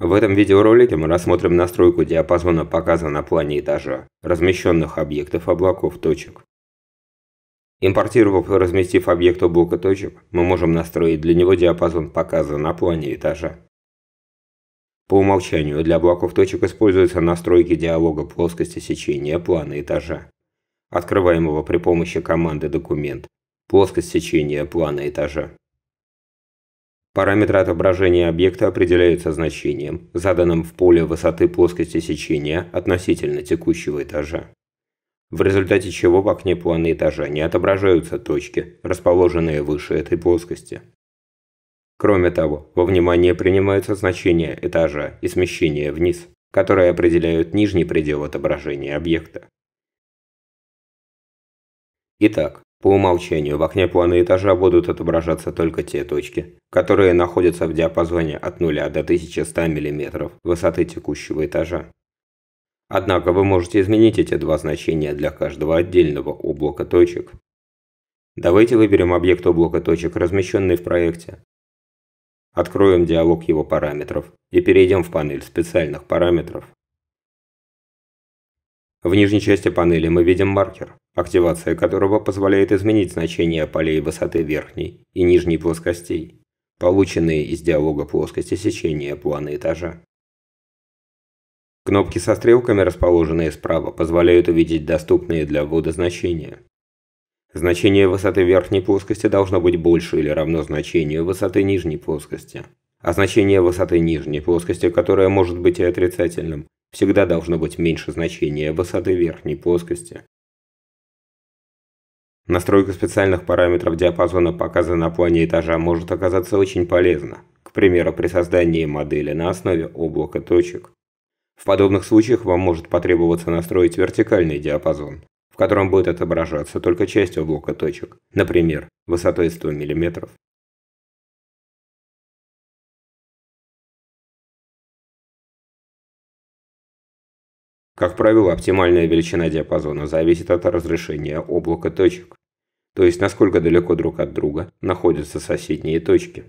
В этом видеоролике мы рассмотрим настройку диапазона показа на плане этажа, размещенных объектов облаков точек. Импортировав и разместив объект облака точек, мы можем настроить для него диапазон показа на плане этажа. По умолчанию для облаков точек используются настройки диалога плоскости сечения плана этажа, открываемого при помощи команды «Документ», «Плоскость сечения плана этажа». Параметры отображения объекта определяются значением, заданным в поле высоты плоскости сечения относительно текущего этажа. В результате чего в окне плана этажа не отображаются точки, расположенные выше этой плоскости. Кроме того, во внимание принимаются значения этажа и смещения вниз, которые определяют нижний предел отображения объекта. Итак, по умолчанию в окне плана этажа будут отображаться только те точки, которые находятся в диапазоне от 0 до 1100 мм высоты текущего этажа. Однако вы можете изменить эти два значения для каждого отдельного облака точек. Давайте выберем объект облака точек, размещенный в проекте. Откроем диалог его параметров и перейдем в панель специальных параметров. В нижней части панели мы видим маркер, активация которого позволяет изменить значение полей высоты верхней и нижней плоскостей, полученные из диалога плоскости сечения плана этажа. Кнопки со стрелками, расположенные справа, позволяют увидеть доступные для ввода значения. Значение высоты верхней плоскости должно быть больше или равно значению высоты нижней плоскости, а значение высоты нижней плоскости, которое может быть и отрицательным, всегда должно быть меньше значения высоты верхней плоскости. Настройка специальных параметров диапазона показа на плане этажа может оказаться очень полезна, к примеру, при создании модели на основе облака точек. В подобных случаях вам может потребоваться настроить вертикальный диапазон, в котором будет отображаться только часть облака точек, например, высотой 100 мм. Как правило, оптимальная величина диапазона зависит от разрешения облака точек, то есть насколько далеко друг от друга находятся соседние точки.